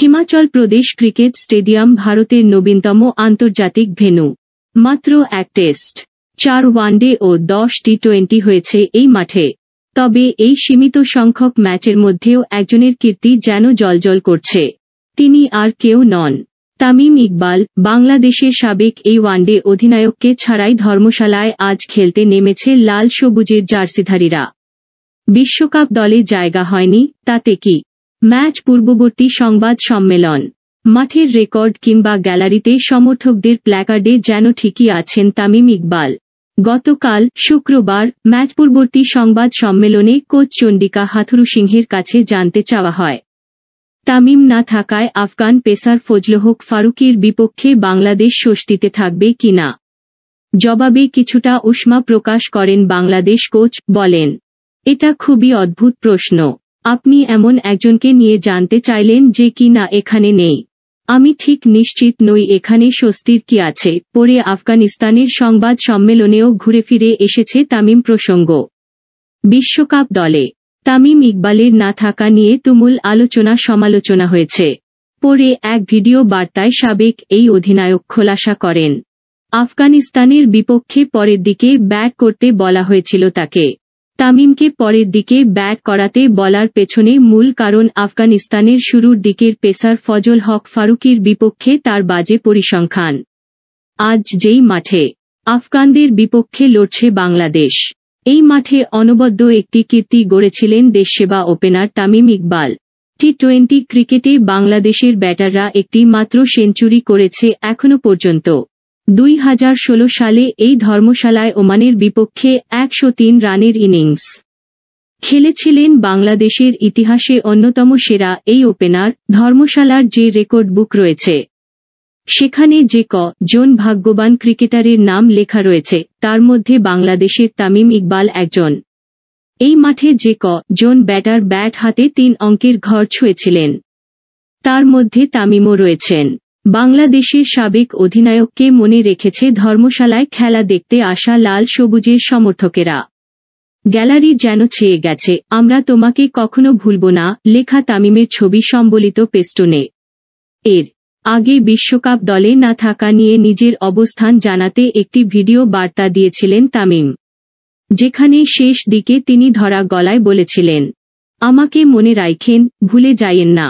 হিমাচল প্রদেশ cricket stadium ভারতের নবীনতম আন্তর্জাতিক ভেন্যু মাত্র এক টেস্ট চার ওয়ানডে ও দশ টি টোয়েন্টি হয়েছে এই মাঠে তবে এই সীমিত সংখ্যক ম্যাচের মধ্যেও একজনের কীর্তি যেন জলজল করছে তিনি আর কেউ নন তামিম ইকবাল বাংলাদেশের সাবেক এই ওয়ানডে অধিনায়ককে ছাড়াই ধর্মশালায় আজ খেলতে নেমেছে লাল সবুজের জার্সিধারীরা বিশ্বকাপ দলে জায়গা হয়নি তাতে কি ম্যাচ পূর্ববর্তী সংবাদ সম্মেলন মাঠের রেকর্ড কিংবা গ্যালারিতে সমর্থকদের প্ল্যাকার্ডে যেন ঠিকই আছেন তামিম ইকবাল গতকাল শুক্রবার ম্যাচ পূর্ববর্তী সংবাদ সম্মেলনে কোচ চণ্ডিকা হাথুরু সিংহের কাছে জানতে চাওয়া হয় তামিম না থাকায় আফগান পেসার ফজলহক ফারুকের বিপক্ষে বাংলাদেশ স্বস্তিতে থাকবে কিনা জবাবে কিছুটা উষ্মা প্রকাশ করেন বাংলাদেশ কোচ বলেন এটা খুবই অদ্ভুত প্রশ্ন আপনি এমন একজনকে নিয়ে জানতে চাইলেন যে কি না এখানে নেই আমি ঠিক নিশ্চিত নই এখানে স্বস্তির কি আছে পরে আফগানিস্তানের সংবাদ সম্মেলনেও ঘুরে ফিরে এসেছে তামিম প্রসঙ্গ বিশ্বকাপ দলে তামিম ইকবালের না থাকা নিয়ে তুমুল আলোচনা সমালোচনা হয়েছে পরে এক ভিডিও বার্তায় সাবেক এই অধিনায়ক খোলাসা করেন আফগানিস্তানের বিপক্ষে পরের দিকে ব্যাট করতে বলা হয়েছিল তাকে তামিমকে পরের দিকে ব্যাট করাতে বলার পেছনে মূল কারণ আফগানিস্তানের শুরুর দিকের পেসার ফজল হক ফারুকের বিপক্ষে তার বাজে পরিসংখ্যান আজ যেই মাঠে আফগানদের বিপক্ষে লড়ছে বাংলাদেশ এই মাঠে অনবদ্য একটি কীর্তি গড়েছিলেন দেশসেবা opener Tamim Iqbal T twenty ক্রিকেটে বাংলাদেশের ব্যাটাররা একটি মাত্র সেঞ্চুরি করেছে এখনও পর্যন্ত দুই সালে এই ধর্মশালায় ওমানের বিপক্ষে একশো রানের ইনিংস খেলেছিলেন বাংলাদেশের ইতিহাসে অন্যতম সেরা এই ওপেনার ধর্মশালার যে রেকর্ড বুক রয়েছে সেখানে যে ক জন ভাগ্যবান ক্রিকেটারের নাম লেখা রয়েছে তার মধ্যে বাংলাদেশের তামিম ইকবাল একজন এই মাঠে যে ক জন ব্যাটার ব্যাট হাতে তিন অঙ্কের ঘর ছুঁয়েছিলেন তার মধ্যে তামিমও রয়েছেন বাংলাদেশের সাবেক অধিনায়ককে মনে রেখেছে ধর্মশালায় খেলা দেখতে আসা লাল সবুজের সমর্থকেরা গ্যালারি যেন ছেয়ে গেছে আমরা তোমাকে কখনো ভুলব না লেখা তামিমের ছবি সম্বলিত পেস্টনে এর আগে বিশ্বকাপ দলে না থাকা নিয়ে নিজের অবস্থান জানাতে একটি ভিডিও বার্তা দিয়েছিলেন তামিম যেখানে শেষ দিকে তিনি ধরা গলায় বলেছিলেন আমাকে মনে রাইখেন ভুলে যাইয়েন না